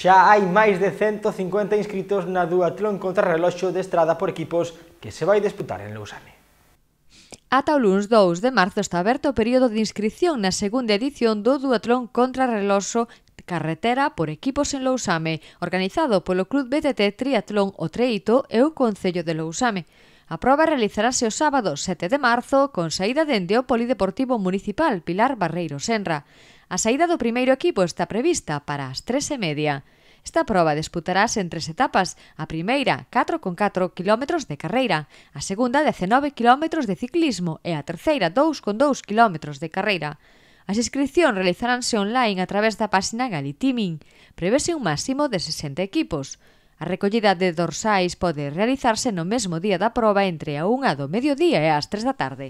Xa hai máis de 150 inscritos na duatlón contra reloxo de estrada por equipos que se vai disputar en Lousane. Ata o luns 2 de marzo está aberto o período de inscripción na segunda edición do Duatlón contra Contrarreloxo Carretera por equipos en Lousame, organizado polo Club BTT Triatlón O Treito e o Concello de Lousame. A proba realizarase o sábado 7 de marzo con saída dende o Polideportivo Municipal Pilar Barreiro Senra. A saída do primeiro equipo está prevista para as 3 e media. Esta proba disputarás en tres etapas. A primeira, 4,4 km de carreira, a segunda, 19 km de ciclismo e a terceira, 2,2 km de carreira. As inscripcións realizaránse online a través da páxina Galitiming. Prevese un máximo de 60 equipos. A recollida de dorsais pode realizarse no mesmo día da proba entre a unha do mediodía e as tres da tarde.